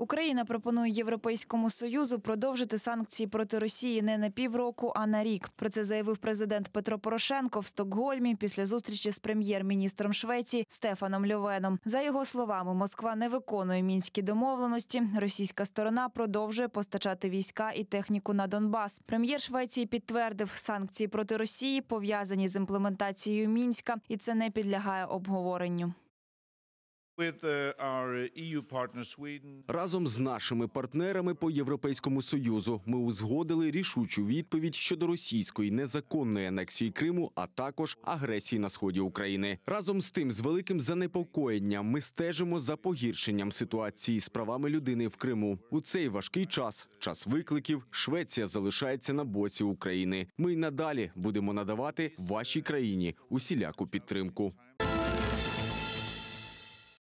Україна пропонує Європейському союзу продовжити санкції проти Росії не на півроку, а на рік. Про це заявив президент Петро Порошенко в Стокгольмі після зустрічі з прем'єр-міністром Швеції Стефаном Льовеном. За його словами, Москва не виконує мінські домовленості. Російська сторона продовжує постачати війська і техніку на Донбас. Прем'єр Швеції підтвердив, санкції проти Росії пов'язані з імплементацією мінська, і це не підлягає обговоренню. Uh, e разом з нашими партнерами по європейському союзу ми узгодили рішучу відповідь щодо російської незаконної анексії Криму, а також агресії на сході України. Разом з тим, з великим занепокоєнням ми стежимо за погіршенням ситуації з правами людини в Криму. У цей важкий час, час викликів, Швеція залишається на боці України. Ми й надалі будемо надавати вашій країні усіляку підтримку.